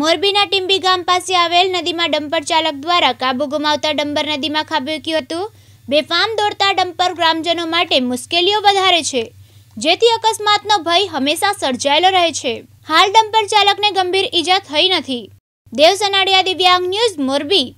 મોરબીના ટીંબી ગામ પાસે આવેલ નદીમાં ડમ્પર ચાલક દ્વારા કાબુ ગુમાવતા ડમ્બર નદીમાં ખાબક્યું હતું બેફામ દોડતા ડમ્પર ગ્રામજનો માટે મુશ્કેલીઓ વધારે છે જેથી અકસ્માતનો ભય હંમેશા સર્જાયેલો રહે છે હાલ ડમ્પર ચાલકને ગંભીર ઈજા થઈ નથી દેવ સનાડિયા દિવ્યાંગ ન્યૂઝ મોરબી